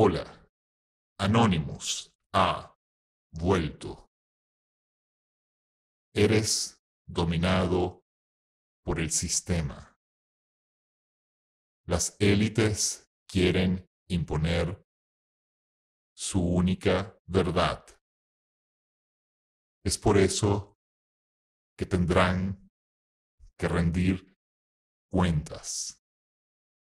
Hola. Anonymous ha vuelto. Eres dominado por el sistema. Las élites quieren imponer su única verdad. Es por eso que tendrán que rendir cuentas.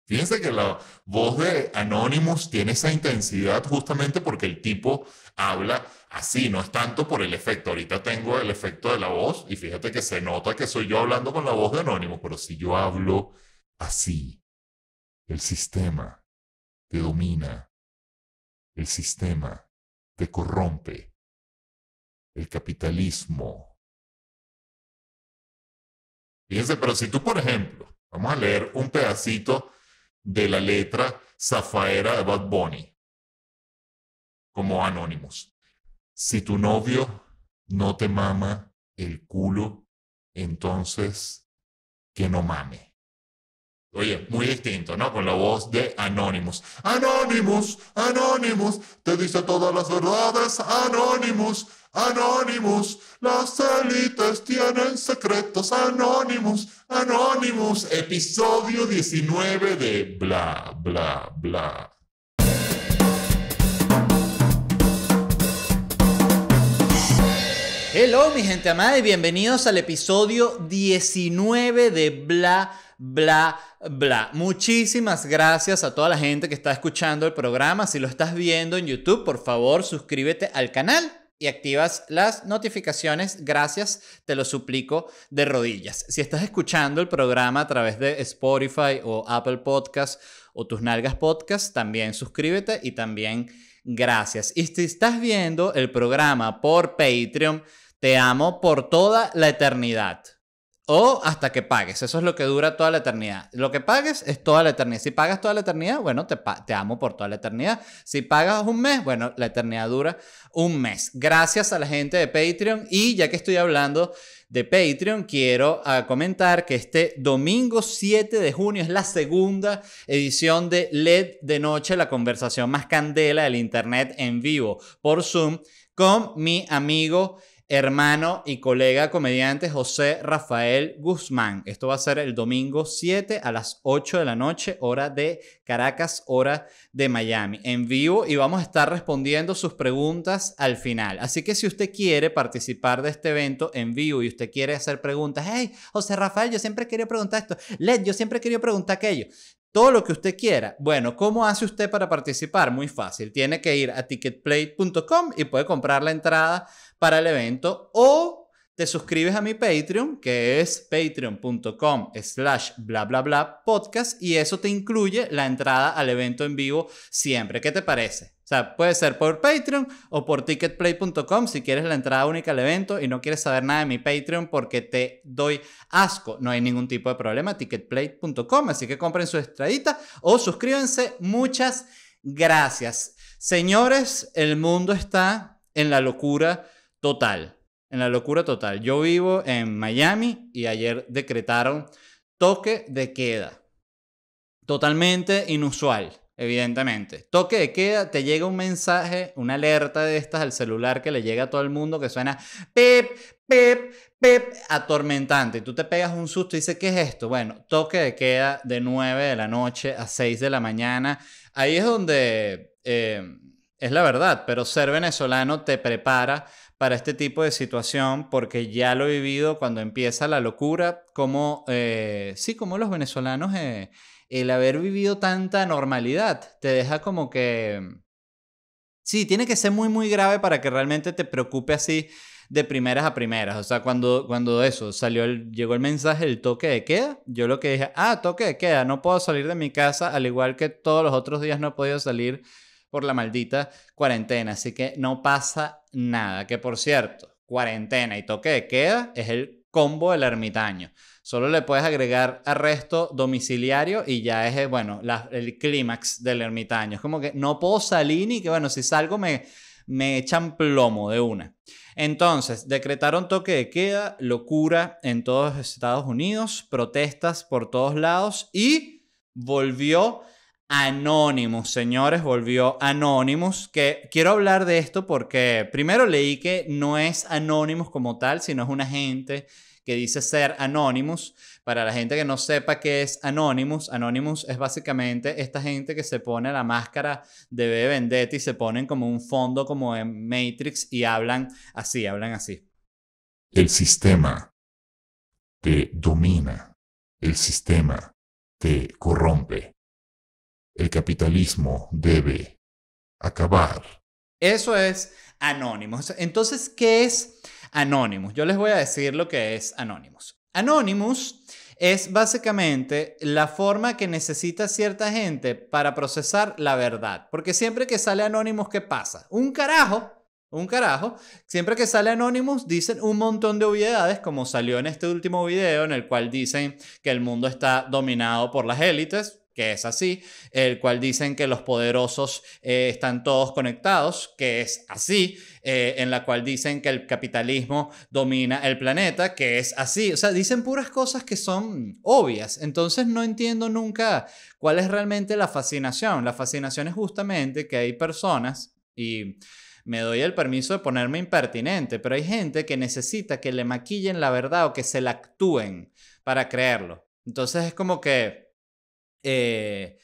Fíjense que la voz de Anonymous tiene esa intensidad justamente porque el tipo habla así, no es tanto por el efecto. Ahorita tengo el efecto de la voz y fíjate que se nota que soy yo hablando con la voz de Anonymous, pero si yo hablo así, el sistema te domina, el sistema te corrompe, el capitalismo. Fíjense, pero si tú, por ejemplo, vamos a leer un pedacito de la letra Zafaera de como Anonymous. Si tu novio no te mama el culo, entonces que no mame. Oye, muy distinto, ¿no? Con la voz de Anonymous. Anonymous, Anonymous, te dice todas las verdades. Anonymous, Anonymous, las élites tienen secretos. Anonymous, Anonymous, episodio 19 de bla, bla, bla. Hello, mi gente amada, y bienvenidos al episodio 19 de Bla, Bla, Bla. Muchísimas gracias a toda la gente que está escuchando el programa. Si lo estás viendo en YouTube, por favor, suscríbete al canal y activas las notificaciones. Gracias, te lo suplico de rodillas. Si estás escuchando el programa a través de Spotify o Apple Podcasts o tus nalgas podcast, también suscríbete y también gracias. Y si estás viendo el programa por Patreon, te amo por toda la eternidad. O hasta que pagues. Eso es lo que dura toda la eternidad. Lo que pagues es toda la eternidad. Si pagas toda la eternidad, bueno, te, amo por toda la eternidad. Si pagas un mes, bueno, la eternidad dura un mes. Gracias a la gente de Patreon. Y ya que estoy hablando de Patreon, quiero ah, comentar que este domingo 7 de junio es la segunda edición de LED de noche, la conversación más candela del Internet en vivo por Zoom con mi amigo hermano y colega comediante José Rafael Guzmán. Esto va a ser el domingo 7 a las 8 de la noche, hora de Caracas, hora de Miami, en vivo y vamos a estar respondiendo sus preguntas al final. Así que si usted quiere participar de este evento en vivo y usted quiere hacer preguntas, hey, José Rafael, yo siempre quería preguntar esto, Led, yo siempre quería preguntar aquello. Todo lo que usted quiera. Bueno, ¿cómo hace usted para participar? Muy fácil. Tiene que ir a Ticketplay.com y puede comprar la entrada para el evento o te suscribes a mi Patreon, que es patreon.com slash bla bla bla podcast, y eso te incluye la entrada al evento en vivo siempre. ¿Qué te parece? O sea, puede ser por Patreon o por ticketplay.com si quieres la entrada única al evento y no quieres saber nada de mi Patreon porque te doy asco. No hay ningún tipo de problema, ticketplay.com, así que compren su estradita o suscríbanse. Muchas gracias. Señores, el mundo está en la locura total, en la locura total. Yo vivo en Miami y ayer decretaron toque de queda. Totalmente inusual, evidentemente. Toque de queda, te llega un mensaje, una alerta de estas al celular que le llega a todo el mundo que suena pep pep pep atormentante. Y tú te pegas un susto y dices, ¿qué es esto? Bueno, toque de queda de 9 de la noche a 6 de la mañana. Ahí es donde... Eh, es la verdad, pero ser venezolano te prepara para este tipo de situación porque ya lo he vivido cuando empieza la locura, como, eh, sí, como los venezolanos, eh, el haber vivido tanta normalidad te deja como que... Sí, tiene que ser muy, muy grave para que realmente te preocupe así de primeras a primeras. O sea, cuando, cuando eso salió, llegó el mensaje el toque de queda, yo lo que dije, ah, toque de queda, no puedo salir de mi casa, al igual que todos los otros días no he podido salir por la maldita cuarentena. Así que no pasa nada. Que por cierto, cuarentena y toque de queda es el combo del ermitaño. Solo le puedes agregar arresto domiciliario y ya es, eh, bueno, el clímax del ermitaño. Es como que no puedo salir ni que, bueno, si salgo me, me echan plomo de una. Entonces, decretaron toque de queda, locura en todos los Estados Unidos, protestas por todos lados y volvió Anonymous, señores, volvió Anonymous, que quiero hablar de esto porque primero leí que no es Anonymous como tal, sino es una gente que dice ser Anonymous. Para la gente que no sepa qué es Anonymous, Anonymous es básicamente esta gente que se pone la máscara de B. y se ponen como un fondo como en Matrix y hablan así, hablan así. El sistema te domina, el sistema te corrompe el capitalismo debe acabar. Eso es Anonymous. Entonces, ¿qué es Anonymous? Yo les voy a decir lo que es Anonymous. Anonymous es básicamente la forma que necesita cierta gente para procesar la verdad. Porque siempre que sale Anonymous, ¿qué pasa? Un carajo, un carajo. Siempre que sale Anonymous dicen un montón de obviedades, como salió en este último video en el cual dicen que el mundo está dominado por las élites que es así, el cual dicen que los poderosos eh, están todos conectados, que es así, eh, en la cual dicen que el capitalismo domina el planeta, que es así. O sea, dicen puras cosas que son obvias. Entonces no entiendo nunca cuál es realmente la fascinación. La fascinación es justamente que hay personas y me doy el permiso de ponerme impertinente, pero hay gente que necesita que le maquillen la verdad o que se la actúen para creerlo. Entonces es como que eh,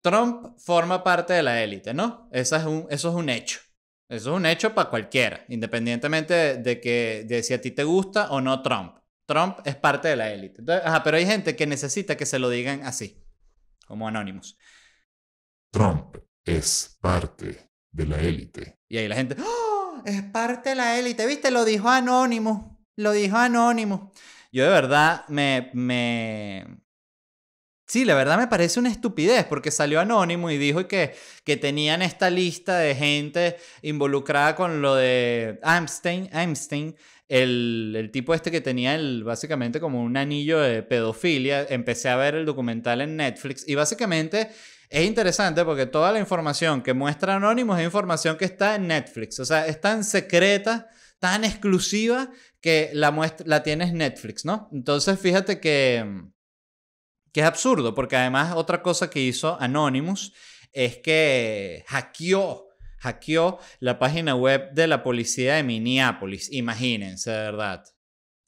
Trump forma parte de la élite, ¿no? Eso es, un, eso es un hecho. Eso es un hecho para cualquiera, independientemente de, que, de si a ti te gusta o no Trump. Trump es parte de la élite. pero hay gente que necesita que se lo digan así, como anónimos. Trump es parte de la élite. Y ahí la gente, ¡Ah! Es parte de la élite, ¿viste? Lo dijo anónimo, lo dijo anónimo. Yo de verdad me, me, Sí, la verdad me parece una estupidez porque salió anónimo y dijo que, que tenían esta lista de gente involucrada con lo de Einstein, Einstein el, tipo este que tenía el, básicamente como un anillo de pedofilia. Empecé a ver el documental en Netflix y básicamente es interesante porque toda la información que muestra Anónimo es información que está en Netflix, o sea, es tan secreta tan exclusiva que la, muestra, la tienes Netflix, ¿no? Entonces, fíjate que que es absurdo, porque además otra cosa que hizo Anonymous es que hackeó, hackeó la página web de la policía de Minneapolis. Imagínense, de verdad.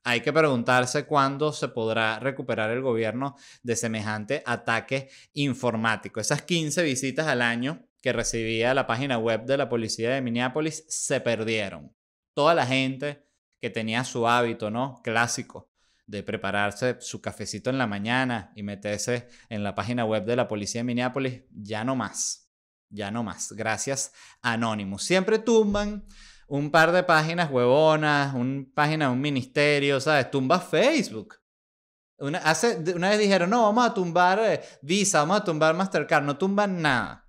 Hay que preguntarse cuándo se podrá recuperar el gobierno de semejante ataque informático. Esas 15 visitas al año que recibía la página web de la policía de Minneapolis se perdieron. Toda la gente que tenía su hábito, ¿no? Clásico de prepararse su cafecito en la mañana y meterse en la página web de la policía de Minneapolis, ya no más, ya no más, gracias Anonymous. Siempre tumban un par de páginas huevonas, una página de un ministerio, ¿sabes? Tumba Facebook. Una, hace, una vez dijeron, no, vamos a tumbar eh, Visa, vamos a tumbar Mastercard, no tumban nada.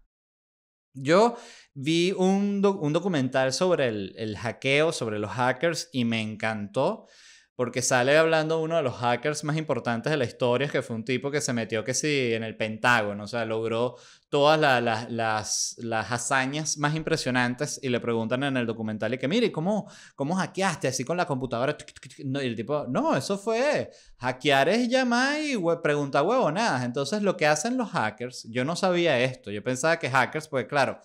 Yo vi un, documental sobre el, el hackeo, sobre los hackers, y me encantó porque sale hablando uno de los hackers más importantes de la historia, que fue un tipo que se metió que sí en el Pentágono, o sea, logró todas las, hazañas más impresionantes y le preguntan en el documental y que, mire, ¿cómo, cómo hackeaste así con la computadora? Y el tipo, no, eso fue, hackear es llamar y huevo nada, Entonces, lo que hacen los hackers, yo no sabía esto, yo pensaba que hackers, pues claro,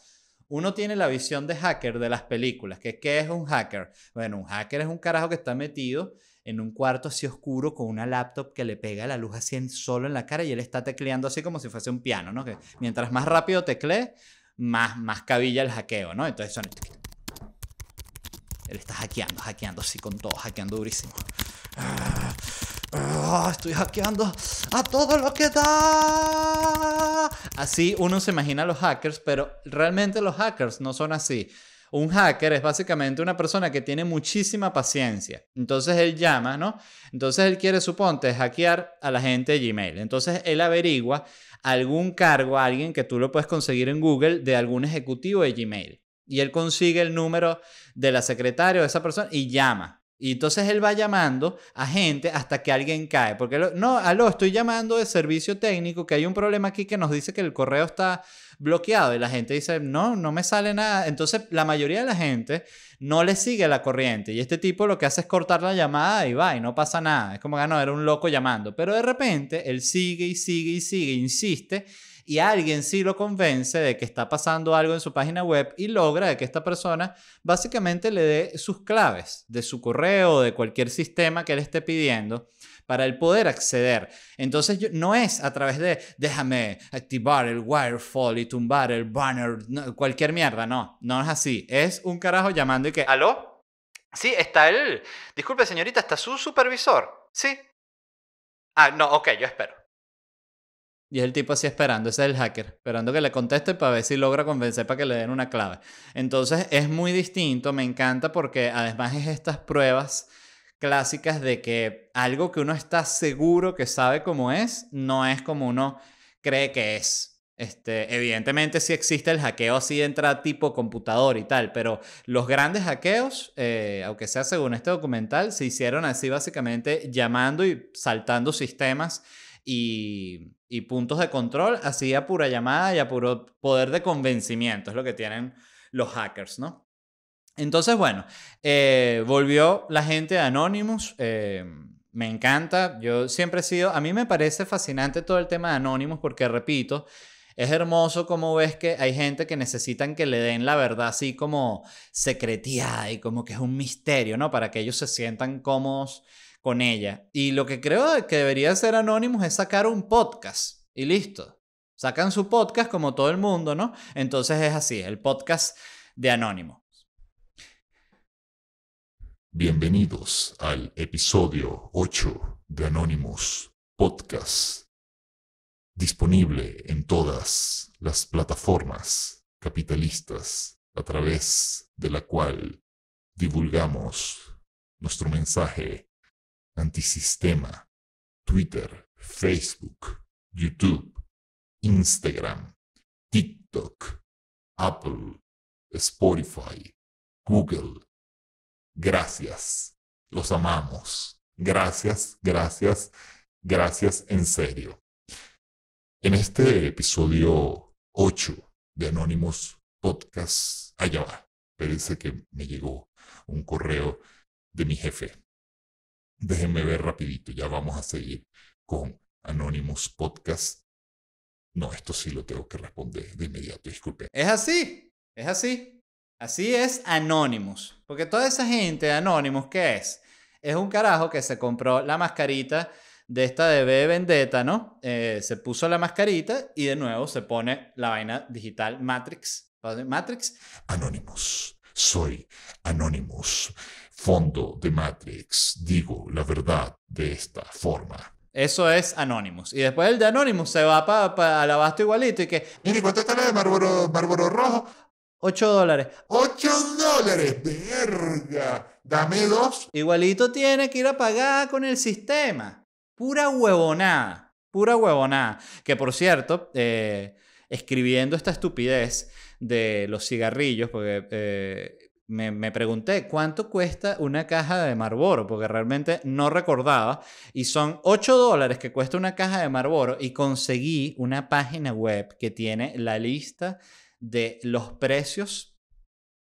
uno tiene la visión de hacker de las películas, que ¿qué es un hacker? Bueno, un hacker es un carajo que está metido en un cuarto así oscuro con una laptop que le pega la luz así en, solo en la cara y él está tecleando así como si fuese un piano, ¿no? Que mientras más rápido teclee, más, más cabilla el hackeo, ¿no? Entonces son... Él está hackeando, hackeando así con todo, hackeando durísimo. Ah, ah, estoy hackeando a todo lo que da. Así uno se imagina a los hackers, pero realmente los hackers no son así. Un hacker es básicamente una persona que tiene muchísima paciencia. Entonces él llama, ¿no? Entonces él quiere, suponte, hackear a la gente de Gmail. Entonces él averigua algún cargo alguien que tú lo puedes conseguir en Google de algún ejecutivo de Gmail. Y él consigue el número de la secretaria o de esa persona y llama. Y entonces él va llamando a gente hasta que alguien cae. Porque no, aló, estoy llamando de servicio técnico, que hay un problema aquí que nos dice que el correo está bloqueado. Y la gente dice, no, no me sale nada. Entonces la mayoría de la gente no le sigue la corriente. Y este tipo lo que hace es cortar la llamada y va, y no pasa nada. Es como que ah, no, era un loco llamando. Pero de repente él sigue y sigue y sigue, insiste y alguien sí lo convence de que está pasando algo en su página web y logra que esta persona básicamente le dé sus claves de su correo o de cualquier sistema que él esté pidiendo para el poder acceder. Entonces no es a través de déjame activar el wirefall y tumbar el banner, cualquier mierda, no, no es así. Es un carajo llamando y que, ¿aló? Sí, está él. Disculpe señorita, está su supervisor. Sí. Ah, no, ok, yo espero. Y es el tipo así esperando, ese es el hacker, esperando que le conteste para ver si logra convencer para que le den una clave. Entonces es muy distinto, me encanta porque además es estas pruebas clásicas de que algo que uno está seguro que sabe cómo es, no es como uno cree que es. Este, evidentemente si existe el hackeo así entra tipo computador y tal, pero los grandes hackeos, eh, aunque sea según este documental, se hicieron así básicamente llamando y saltando sistemas y y puntos de control, así a pura llamada y a puro poder de convencimiento, es lo que tienen los hackers, ¿no? Entonces, bueno, eh, volvió la gente de Anonymous. Eh, me encanta. Yo siempre he sido. A mí me parece fascinante todo el tema de Anonymous, porque repito, es hermoso como ves que hay gente que necesitan que le den la verdad así como secretiada y como que es un misterio, ¿no? Para que ellos se sientan cómodos con ella. Y lo que creo que debería ser Anónimos es sacar un podcast y listo. Sacan su podcast como todo el mundo, ¿no? Entonces es así, el podcast de Anónimos Bienvenidos al episodio 8 de Anónimos Podcast, disponible en todas las plataformas capitalistas a través de la cual divulgamos nuestro mensaje Antisistema, Twitter, Facebook, YouTube, Instagram, TikTok, Apple, Spotify, Google. Gracias. Los amamos. Gracias, gracias, gracias en serio. En este episodio 8 de Anónimos Podcast, allá va. Parece que me llegó un correo de mi jefe déjenme ver rapidito, ya vamos a seguir con Anonymous Podcast. No, esto sí lo tengo que responder de inmediato, Disculpe. Es así, es así. Así es Anonymous. Porque toda esa gente de Anonymous, ¿qué es? Es un carajo que se compró la mascarita de esta de B Vendetta, ¿no? Eh, se puso la mascarita y de nuevo se pone la vaina digital Matrix. Matrix. Anonymous. Soy Anonymous fondo de Matrix, digo la verdad de esta forma. Eso es Anonymous. Y después el de Anonymous se va para pa, abasto igualito y que... Mire, ¿cuánto está la de Marlboro, Rojo? 8 dólares. 8 dólares, verga. Dame dos. Igualito tiene que ir a pagar con el sistema. Pura huevonada. Pura huevonada. Que por cierto, eh, escribiendo esta estupidez de los cigarrillos, porque eh, me, pregunté cuánto cuesta una caja de Marlboro, porque realmente no recordaba. Y son 8 dólares que cuesta una caja de Marlboro y conseguí una página web que tiene la lista de los precios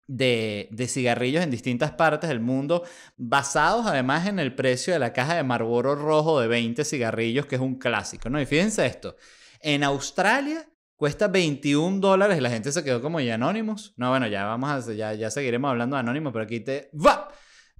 de, cigarrillos en distintas partes del mundo, basados además en el precio de la caja de Marlboro rojo de 20 cigarrillos, que es un clásico, ¿no? Y fíjense esto, en Australia Cuesta 21 dólares. La gente se quedó como, ¿y anónimos No, bueno, ya vamos a, ya, ya seguiremos hablando de pero aquí te va.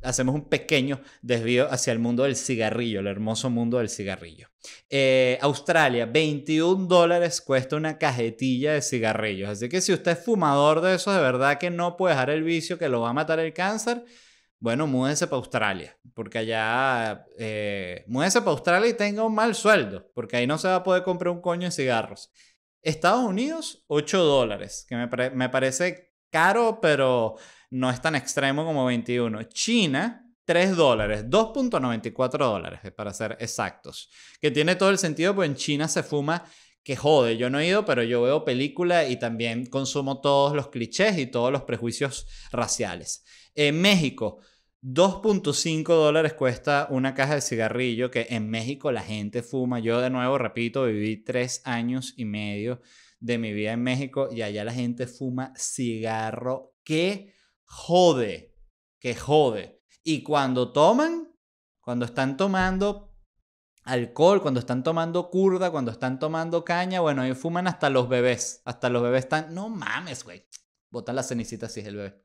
Hacemos un pequeño desvío hacia el mundo del cigarrillo, el hermoso mundo del cigarrillo. Eh, Australia, 21 dólares cuesta una cajetilla de cigarrillos. Así que si usted es fumador de esos, de verdad que no puede dejar el vicio que lo va a matar el cáncer, bueno, múdense para Australia, porque allá, eh, múdense para Australia y tenga un mal sueldo, porque ahí no se va a poder comprar un coño de cigarros. Estados Unidos, 8 dólares, que me, parece caro, pero no es tan extremo como 21. China, 3 dólares, 2.94 dólares, para ser exactos. Que tiene todo el sentido, pues en China se fuma que jode. Yo no he ido, pero yo veo películas y también consumo todos los clichés y todos los prejuicios raciales. En México, 2.5 dólares cuesta una caja de cigarrillo que en México la gente fuma. Yo de nuevo, repito, viví tres años y medio de mi vida en México y allá la gente fuma cigarro que jode, que jode. Y cuando toman, cuando están tomando alcohol, cuando están tomando curda, cuando están tomando caña, bueno, ahí fuman hasta los bebés. Hasta los bebés están, no mames, güey. Botan la cenicita si es el bebé.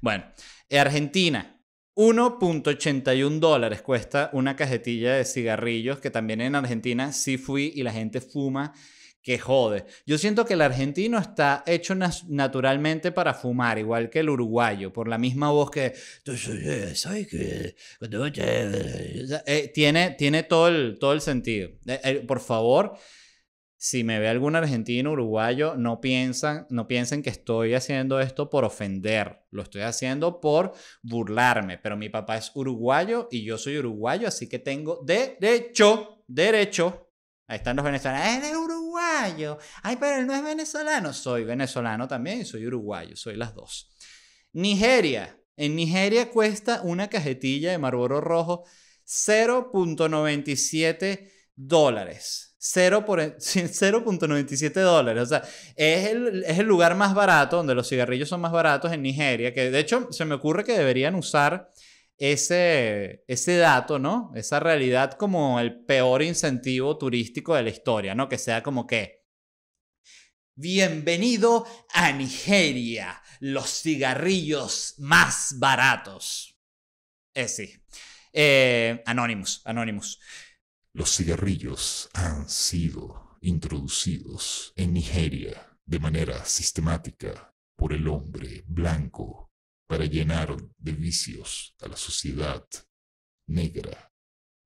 Bueno, Argentina, 1.81 dólares cuesta una cajetilla de cigarrillos, que también en Argentina sí fui y la gente fuma que jode. Yo siento que el argentino está hecho naturalmente para fumar, igual que el uruguayo, por la misma voz que... Eh, tiene, tiene todo, el, todo el sentido. Eh, eh, por favor, si me ve algún argentino, uruguayo, no no piensen que estoy haciendo esto por ofender, lo estoy haciendo por burlarme, pero mi papá es uruguayo y yo soy uruguayo, así que tengo derecho, derecho. Ahí están los venezolanos, es uruguayo. Ay, pero él no es venezolano. Soy venezolano también y soy uruguayo, soy las dos. Nigeria. En Nigeria cuesta una cajetilla de Marlboro Rojo 0.97 dólares. 0.97 e, dólares. O sea, es el, es el, lugar más barato, donde los cigarrillos son más baratos en Nigeria, que de hecho se me ocurre que deberían usar ese, ese dato, ¿no? Esa realidad como el peor incentivo turístico de la historia, ¿no? Que sea como que... Bienvenido a Nigeria, los cigarrillos más baratos. Eh, sí. anónimos, eh, Anonymous, Anonymous. Los cigarrillos han sido introducidos en Nigeria de manera sistemática por el hombre blanco para llenar de vicios a la sociedad negra.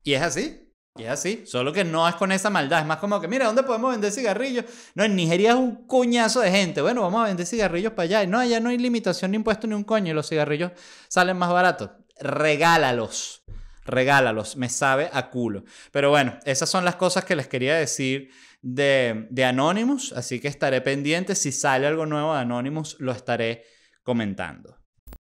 ¿Y es así? Y es así, solo que no es con esa maldad, es más como que, mira, ¿dónde podemos vender cigarrillos? No, en Nigeria es un coñazo de gente, bueno, vamos a vender cigarrillos para allá. no, allá no hay limitación ni impuesto ni un coño y los cigarrillos salen más baratos. Regálalos regálalos, me sabe a culo. Pero bueno, esas son las cosas que les quería decir de, de Anonymous, así que estaré pendiente, si sale algo nuevo de Anonymous lo estaré comentando.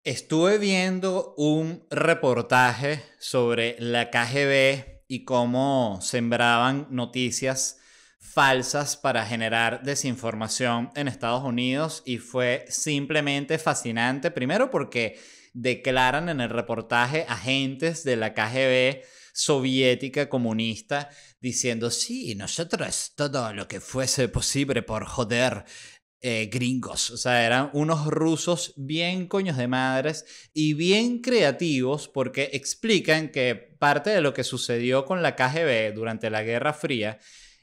Estuve viendo un reportaje sobre la KGB y cómo sembraban noticias falsas para generar desinformación en Estados Unidos y fue simplemente fascinante, primero porque declaran en el reportaje agentes de la KGB soviética comunista diciendo, sí, nosotros todo lo que fuese posible por joder eh, gringos. O sea, eran unos rusos bien coños de madres y bien creativos porque explican que parte de lo que sucedió con la KGB durante la Guerra Fría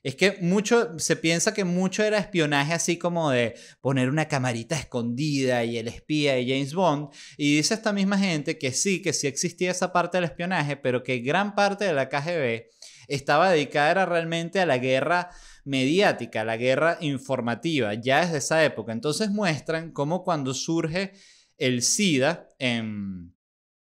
es que mucho, se piensa que mucho era espionaje así como de poner una camarita escondida y el espía de James Bond. Y dice esta misma gente que sí, que sí existía esa parte del espionaje, pero que gran parte de la KGB estaba dedicada realmente a la guerra mediática, a la guerra informativa, ya desde esa época. Entonces muestran cómo cuando surge el SIDA en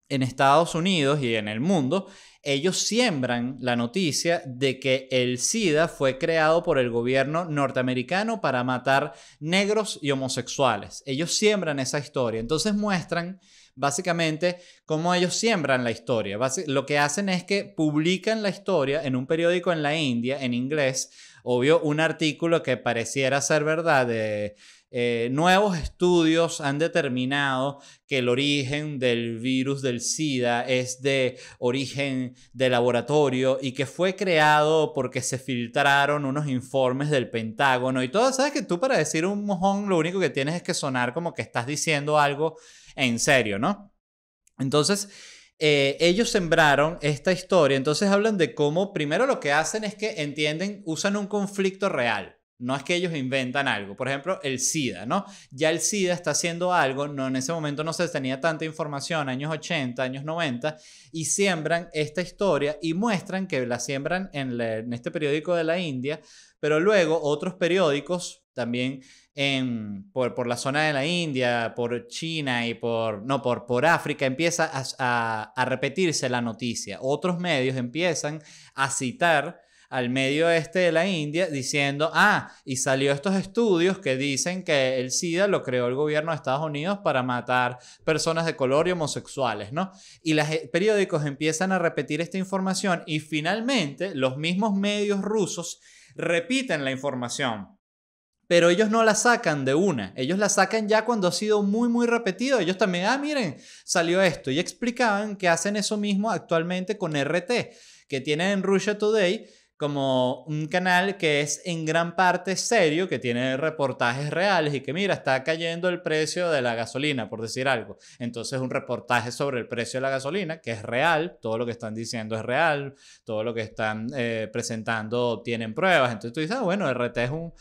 en Estados Unidos y en el mundo, ellos siembran la noticia de que el SIDA fue creado por el gobierno norteamericano para matar negros y homosexuales. Ellos siembran esa historia. Entonces muestran básicamente cómo ellos siembran la historia. Lo que hacen es que publican la historia en un periódico en la India, en inglés, obvio, un artículo que pareciera ser verdad de eh, nuevos estudios han determinado que el origen del virus del SIDA es de origen de laboratorio y que fue creado porque se filtraron unos informes del Pentágono y todo. Sabes que tú para decir un mojón lo único que tienes es que sonar como que estás diciendo algo en serio, ¿no? Entonces, eh, ellos sembraron esta historia. Entonces hablan de cómo primero lo que hacen es que entienden, usan un conflicto real. No es que ellos inventan algo. Por ejemplo, el SIDA, ¿no? Ya el SIDA está haciendo algo, no, en ese momento no se tenía tanta información, años 80, años 90, y siembran esta historia y muestran que la siembran en, este periódico de la India, pero luego otros periódicos también en, por, la zona de la India, por China y por, no, por, por África, empieza a repetirse la noticia. Otros medios empiezan a citar al medio este de la India diciendo, ah, y salió estos estudios que dicen que el SIDA lo creó el gobierno de Estados Unidos para matar personas de color y homosexuales, ¿no? Y los eh, periódicos empiezan a repetir esta información y finalmente los mismos medios rusos repiten la información pero ellos no la sacan de una, ellos la sacan ya cuando ha sido muy, muy repetido. Ellos también, ah, miren, salió esto. Y explicaban que hacen eso mismo actualmente con RT, que tienen en Russia Today, como un canal que es en gran parte serio, que tiene reportajes reales y que mira, está cayendo el precio de la gasolina, por decir algo. Entonces un reportaje sobre el precio de la gasolina, que es real, todo lo que están diciendo es real, todo lo que están eh, presentando tienen pruebas. Entonces tú dices, ah, bueno, RT es un,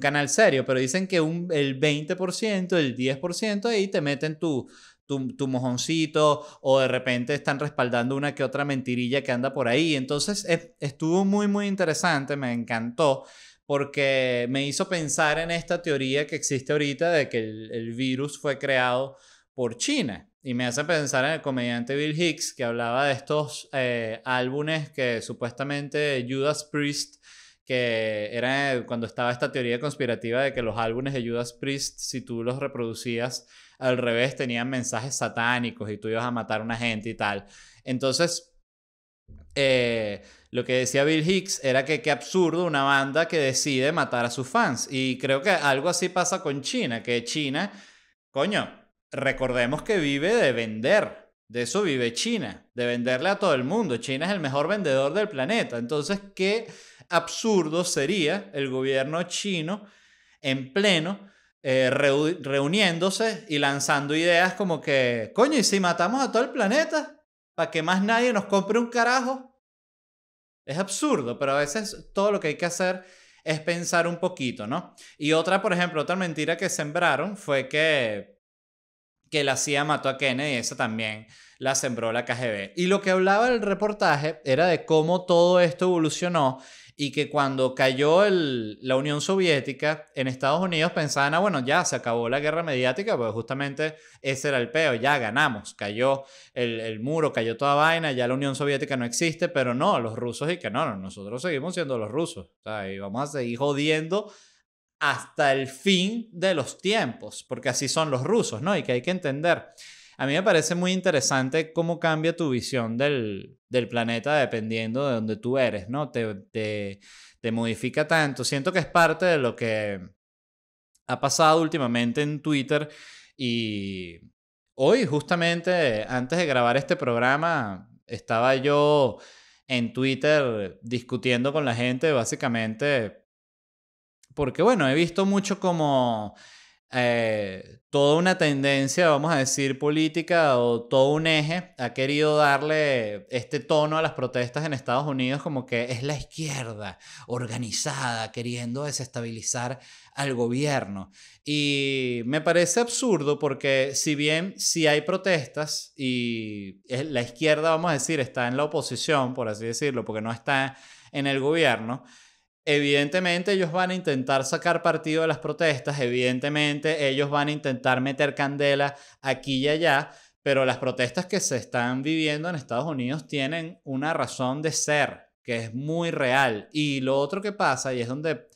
canal serio, pero dicen que un, el 20%, el 10% ahí te meten tu tu, mojoncito o de repente están respaldando una que otra mentirilla que anda por ahí. Entonces estuvo muy, muy interesante, me encantó porque me hizo pensar en esta teoría que existe ahorita de que el, virus fue creado por China. Y me hace pensar en el comediante Bill Hicks que hablaba de estos eh, álbumes que supuestamente Judas Priest que era cuando estaba esta teoría conspirativa de que los álbumes de Judas Priest, si tú los reproducías al revés tenían mensajes satánicos y tú ibas a matar a una gente y tal. Entonces, eh, lo que decía Bill Hicks era que qué absurdo una banda que decide matar a sus fans. Y creo que algo así pasa con China, que China, coño, recordemos que vive de vender. De eso vive China, de venderle a todo el mundo. China es el mejor vendedor del planeta. Entonces, qué absurdo sería el gobierno chino en pleno eh, reuniéndose y lanzando ideas como que, coño, ¿y si matamos a todo el planeta? ¿Para que más nadie nos compre un carajo? Es absurdo, pero a veces todo lo que hay que hacer es pensar un poquito, ¿no? Y otra, por ejemplo, otra mentira que sembraron fue que, que la CIA mató a Kennedy, esa también la sembró la KGB. Y lo que hablaba el reportaje era de cómo todo esto evolucionó y que cuando cayó el, la Unión Soviética, en Estados Unidos pensaban, ah, bueno, ya se acabó la guerra mediática, pues justamente ese era el peo, ya ganamos, cayó el, muro, cayó toda vaina, ya la Unión Soviética no existe, pero no, los rusos y que no, nosotros seguimos siendo los rusos, o y vamos a seguir jodiendo hasta el fin de los tiempos, porque así son los rusos, ¿no? Y que hay que entender. A mí me parece muy interesante cómo cambia tu visión del, planeta dependiendo de donde tú eres, ¿no? Te, te, te modifica tanto. Siento que es parte de lo que ha pasado últimamente en Twitter y hoy justamente antes de grabar este programa estaba yo en Twitter discutiendo con la gente básicamente porque bueno, he visto mucho como eh, toda una tendencia, vamos a decir, política o todo un eje ha querido darle este tono a las protestas en Estados Unidos como que es la izquierda organizada queriendo desestabilizar al gobierno. Y me parece absurdo porque si bien si hay protestas y la izquierda, vamos a decir, está en la oposición, por así decirlo, porque no está en el gobierno, Evidentemente ellos van a intentar sacar partido de las protestas, evidentemente ellos van a intentar meter candela aquí y allá, pero las protestas que se están viviendo en Estados Unidos tienen una razón de ser que es muy real. Y lo otro que pasa, y es donde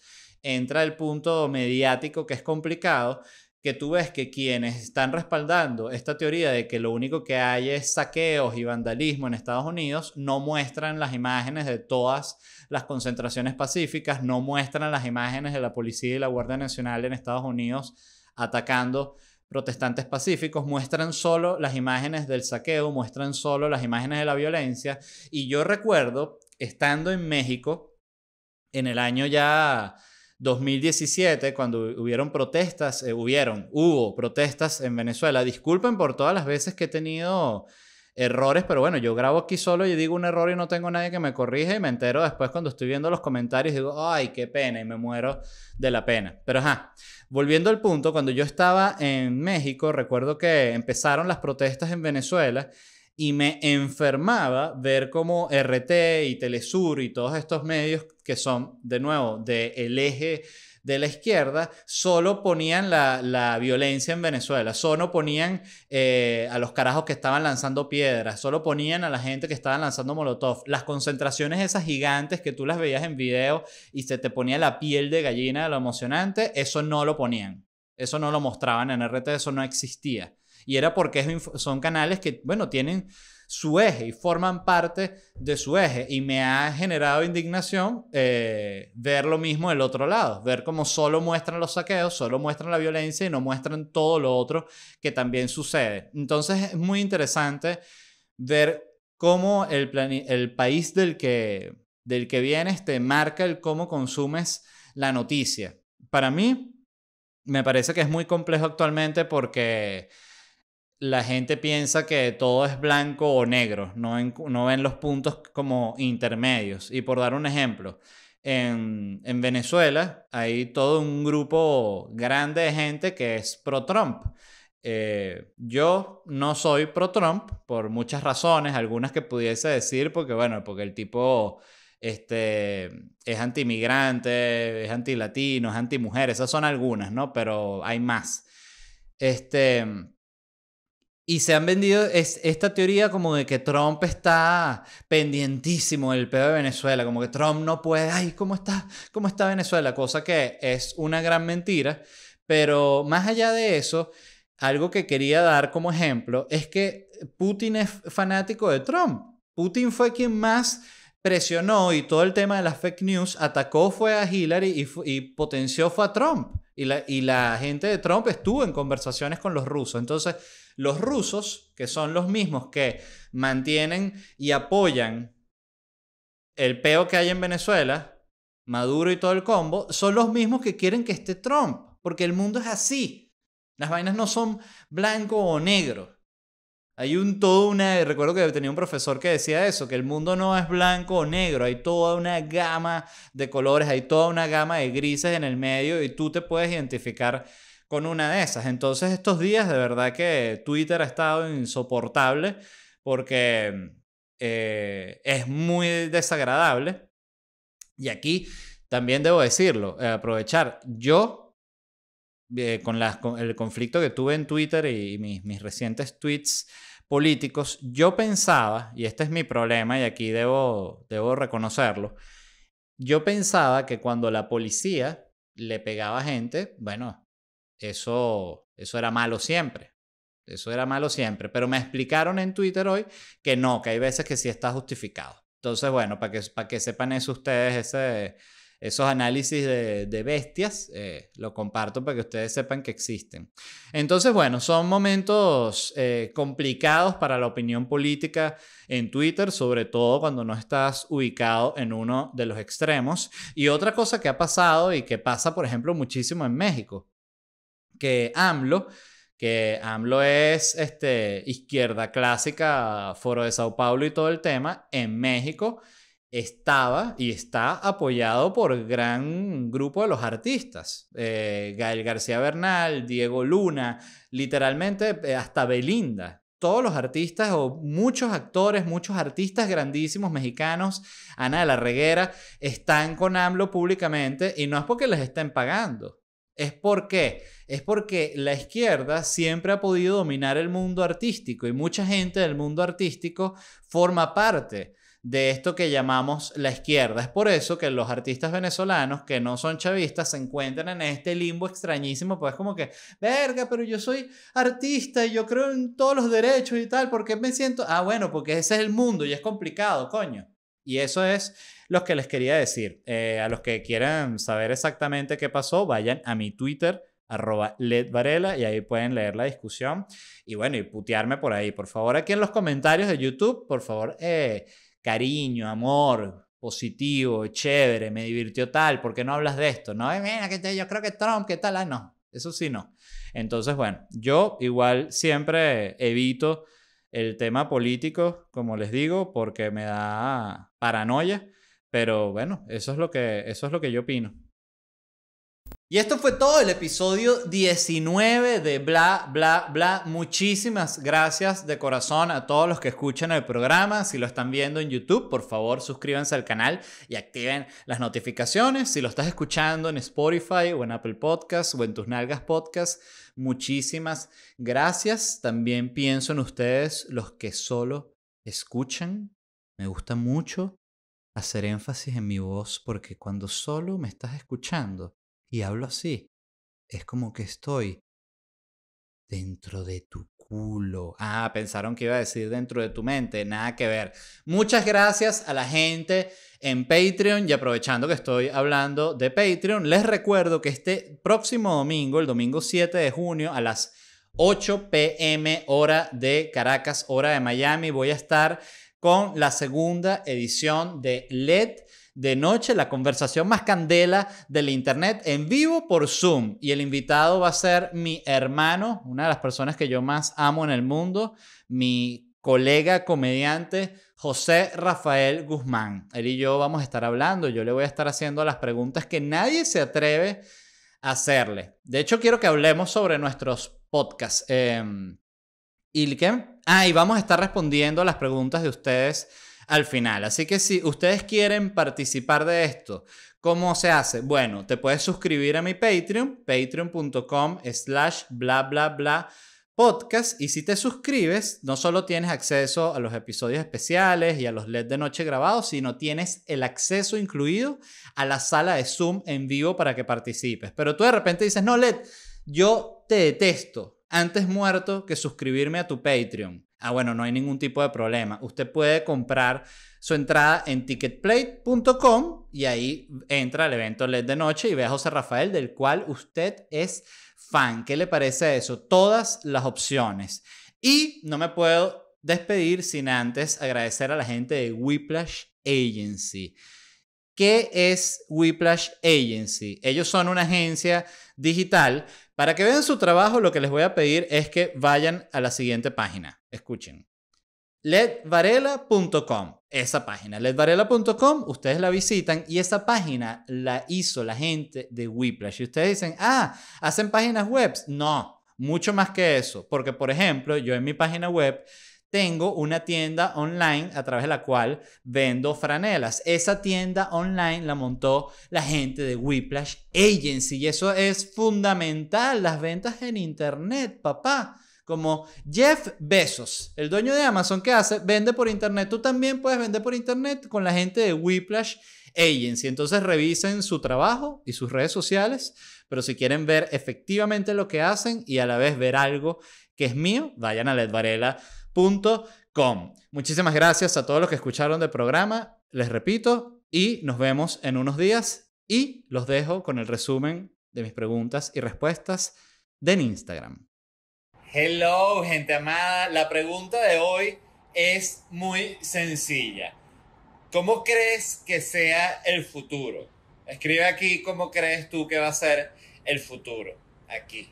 entra el punto mediático que es complicado, que tú ves que quienes están respaldando esta teoría de que lo único que hay es saqueos y vandalismo en Estados Unidos, no muestran las imágenes de todas las concentraciones pacíficas, no muestran las imágenes de la policía y la Guardia Nacional en Estados Unidos atacando protestantes pacíficos, muestran solo las imágenes del saqueo, muestran solo las imágenes de la violencia. Y yo recuerdo, estando en México, en el año ya 2017, cuando hubieron protestas, eh, hubieron, hubo protestas en Venezuela. Disculpen por todas las veces que he tenido errores, pero bueno, yo grabo aquí solo y digo un error y no tengo nadie que me corrija y me entero después cuando estoy viendo los comentarios digo, ay, qué pena y me muero de la pena. Pero ajá, volviendo al punto, cuando yo estaba en México, recuerdo que empezaron las protestas en Venezuela y me enfermaba ver cómo RT y Telesur y todos estos medios que son, de nuevo, del eje de la izquierda, solo ponían la, violencia en Venezuela, solo ponían eh, a los carajos que estaban lanzando piedras, solo ponían a la gente que estaban lanzando molotov, las concentraciones esas gigantes que tú las veías en video y se te ponía la piel de gallina de lo emocionante, eso no lo ponían, eso no lo mostraban en RT, eso no existía. Y era porque son canales que, bueno, tienen su eje y forman parte de su eje. Y me ha generado indignación eh, ver lo mismo del otro lado, ver cómo solo muestran los saqueos, solo muestran la violencia y no muestran todo lo otro que también sucede. Entonces es muy interesante ver cómo el, el país del que, del que vienes te marca el cómo consumes la noticia. Para mí, me parece que es muy complejo actualmente porque la gente piensa que todo es blanco o negro, no, no ven los puntos como intermedios. Y por dar un ejemplo, en, Venezuela hay todo un grupo grande de gente que es pro-Trump. Eh, yo no soy pro-Trump por muchas razones, algunas que pudiese decir, porque bueno, porque el tipo este, es antimigrante, es anti-latino, es anti-mujer, esas son algunas, ¿no? Pero hay más. Este, y se han vendido es, esta teoría como de que Trump está pendientísimo del peor de Venezuela, como que Trump no puede, ay, ¿cómo está? ¿Cómo está Venezuela? Cosa que es una gran mentira. Pero más allá de eso, algo que quería dar como ejemplo es que Putin es fanático de Trump. Putin fue quien más presionó y todo el tema de las fake news atacó fue a Hillary y, y potenció fue a Trump. Y la, y la gente de Trump estuvo en conversaciones con los rusos. Entonces los rusos, que son los mismos que mantienen y apoyan el peo que hay en Venezuela, Maduro y todo el combo, son los mismos que quieren que esté Trump, porque el mundo es así. Las vainas no son blanco o negro. Hay un todo una. Recuerdo que tenía un profesor que decía eso: que el mundo no es blanco o negro, hay toda una gama de colores, hay toda una gama de grises en el medio y tú te puedes identificar con una de esas. Entonces estos días de verdad que Twitter ha estado insoportable porque eh, es muy desagradable. Y aquí también debo decirlo, eh, aprovechar yo eh, con, el conflicto que tuve en Twitter y, mis, mis, recientes tweets políticos, yo pensaba, y este es mi problema y aquí debo, debo reconocerlo, yo pensaba que cuando la policía le pegaba a gente, bueno, eso, eso era malo siempre. Eso era malo siempre. Pero me explicaron en Twitter hoy que no, que hay veces que sí está justificado. Entonces, bueno, para que, para que sepan eso ustedes, ese, esos análisis de, bestias, eh, lo comparto para que ustedes sepan que existen. Entonces, bueno, son momentos eh, complicados para la opinión política en Twitter, sobre todo cuando no estás ubicado en uno de los extremos. Y otra cosa que ha pasado y que pasa, por ejemplo, muchísimo en México que AMLO, que AMLO es este, izquierda clásica, Foro de Sao Paulo y todo el tema, en México estaba y está apoyado por gran grupo de los artistas. Eh, Gael García Bernal, Diego Luna, literalmente eh, hasta Belinda. Todos los artistas o muchos actores, muchos artistas grandísimos mexicanos, Ana de la Reguera, están con AMLO públicamente y no es porque les estén pagando, ¿Es por qué? Es porque la izquierda siempre ha podido dominar el mundo artístico y mucha gente del mundo artístico forma parte de esto que llamamos la izquierda. Es por eso que los artistas venezolanos que no son chavistas se encuentran en este limbo extrañísimo, pues como que, verga, pero yo soy artista y yo creo en todos los derechos y tal, ¿por qué me siento? Ah, bueno, porque ese es el mundo y es complicado, coño. Y eso es los que les quería decir, eh, a los que quieran saber exactamente qué pasó, vayan a mi Twitter arroba ledvarela y ahí pueden leer la discusión y bueno, y putearme por ahí, por favor, aquí en los comentarios de YouTube, por favor, eh, cariño, amor, positivo, chévere, me divirtió tal, ¿por qué no hablas de esto? No, mira, que yo creo que Trump, ¿qué tal? Ah, no, eso sí no. Entonces, bueno, yo igual siempre evito el tema político, como les digo, porque me da paranoia. Pero bueno, eso es lo que, eso es lo que yo opino. Y esto fue todo el episodio 19 de Bla, Bla, Bla. Muchísimas gracias de corazón a todos los que escuchan el programa. Si lo están viendo en YouTube, por favor suscríbanse al canal y activen las notificaciones. Si lo estás escuchando en Spotify o en Apple Podcasts o en tus nalgas podcast, muchísimas gracias. También pienso en ustedes, los que solo escuchan. Me gusta mucho hacer énfasis en mi voz porque cuando solo me estás escuchando y hablo así, es como que estoy dentro de tu culo. Ah, pensaron que iba a decir dentro de tu mente, nada que ver. Muchas gracias a la gente en Patreon y aprovechando que estoy hablando de Patreon, les recuerdo que este próximo domingo, el domingo 7 de junio a las 8 pm hora de Caracas, hora de Miami, voy a estar con la segunda edición de LED de noche, la conversación más candela del Internet en vivo por Zoom. Y el invitado va a ser mi hermano, una de las personas que yo más amo en el mundo, mi colega comediante. José Rafael Guzmán. Él y yo vamos a estar hablando, yo le voy a estar haciendo las preguntas que nadie se atreve a hacerle. De hecho, quiero que hablemos sobre nuestros podcasts. Em, ¿Y Ah, y vamos a estar respondiendo a las preguntas de ustedes al final. Así que si ustedes quieren participar de esto, ¿cómo se hace? Bueno, te puedes suscribir a mi Patreon, patreon.com slash bla bla bla podcast y si te suscribes no solo tienes acceso a los episodios especiales y a los LED de noche grabados, sino tienes el acceso incluido a la sala de Zoom en vivo para que participes. Pero tú de repente dices, no LED, yo te detesto, antes muerto que suscribirme a tu Patreon. Ah, bueno, no hay ningún tipo de problema. Usted puede comprar su entrada en ticketplate.com y ahí entra al evento LED de noche y ve a José Rafael, del cual usted es fan. ¿Qué le parece eso? Todas las opciones. Y no me puedo despedir sin antes agradecer a la gente de Whiplash Agency. ¿Qué es Whiplash Agency? Ellos son una agencia digital para que vean su trabajo, lo que les voy a pedir es que vayan a la siguiente página. Escuchen. ledvarela.com. Esa página, ledvarela.com, ustedes la visitan y esa página la hizo la gente de Whiplash. Y ustedes dicen, ah, hacen páginas web. No, mucho más que eso. Porque, por ejemplo, yo en mi página web tengo una tienda online a través de la cual vendo franelas. Esa tienda online la montó la gente de Whiplash Agency y eso es fundamental, las ventas en internet, papá. Como Jeff Bezos, el dueño de Amazon, que hace? Vende por internet. Tú también puedes vender por internet con la gente de Whiplash Agency. Entonces revisen su trabajo y sus redes sociales, pero si quieren ver efectivamente lo que hacen y a la vez ver algo que es mío, vayan a Led Varela com Muchísimas gracias a todos los que escucharon del programa, les repito, y nos vemos en unos días y los dejo con el resumen de mis preguntas y respuestas de Instagram. Hello, gente amada. La pregunta de hoy es muy sencilla. ¿Cómo crees que sea el futuro? Escribe aquí cómo crees tú que va a ser el futuro. Aquí,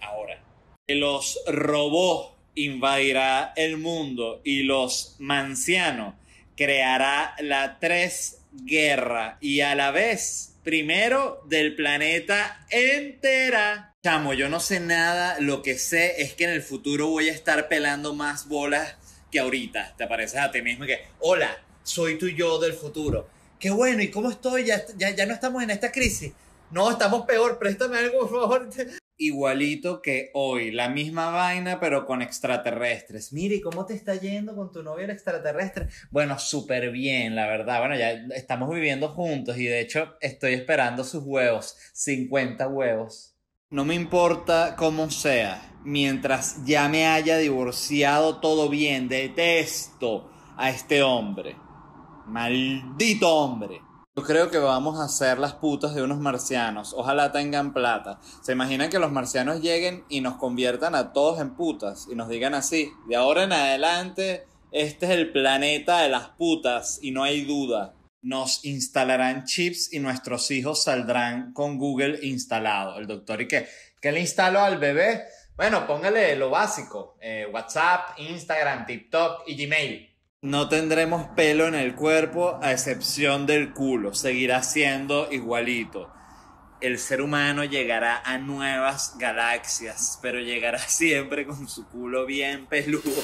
ahora. Los robots invadirá el mundo y los mancianos creará la tres guerra y a la vez primero del planeta entera. Chamo, yo no sé nada, lo que sé es que en el futuro voy a estar pelando más bolas que ahorita. Te apareces a ti mismo y que, hola, soy tú yo del futuro. Qué bueno, ¿y cómo estoy? Ya, ya, ya no estamos en esta crisis. No, estamos peor, préstame algo, por favor igualito que hoy, la misma vaina pero con extraterrestres. Mire, ¿cómo te está yendo con tu novio extraterrestre? Bueno, súper bien, la verdad. Bueno, ya estamos viviendo juntos y de hecho estoy esperando sus huevos, 50 huevos. No me importa cómo sea, mientras ya me haya divorciado todo bien, detesto a este hombre. Maldito hombre. Yo creo que vamos a ser las putas de unos marcianos. Ojalá tengan plata. ¿Se imaginan que los marcianos lleguen y nos conviertan a todos en putas? Y nos digan así, de ahora en adelante, este es el planeta de las putas y no hay duda. Nos instalarán chips y nuestros hijos saldrán con Google instalado. El doctor, ¿y qué? ¿Qué le instaló al bebé? Bueno, póngale lo básico. Eh, WhatsApp, Instagram, TikTok y Gmail. No tendremos pelo en el cuerpo a excepción del culo, seguirá siendo igualito. El ser humano llegará a nuevas galaxias, pero llegará siempre con su culo bien peludo.